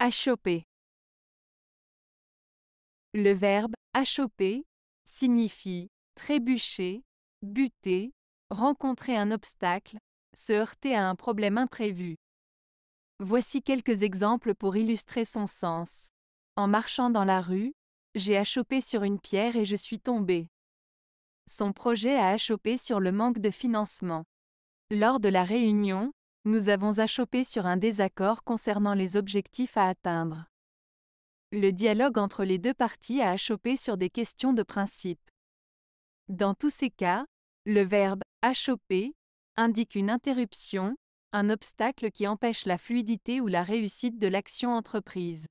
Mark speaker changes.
Speaker 1: Achoper. Le verbe
Speaker 2: achoper signifie trébucher, buter, rencontrer un obstacle, se heurter à un problème imprévu. Voici quelques exemples pour illustrer son sens. En marchant dans la rue, j'ai achoppé sur une pierre et je suis tombé. Son projet a achoppé sur le manque de financement. Lors de la réunion, nous avons achoppé sur un désaccord concernant les objectifs à atteindre. Le dialogue entre les deux parties a achoppé sur des questions de principe. Dans tous ces cas, le verbe achoper indique une interruption, un obstacle qui empêche la fluidité ou la réussite de l'action entreprise.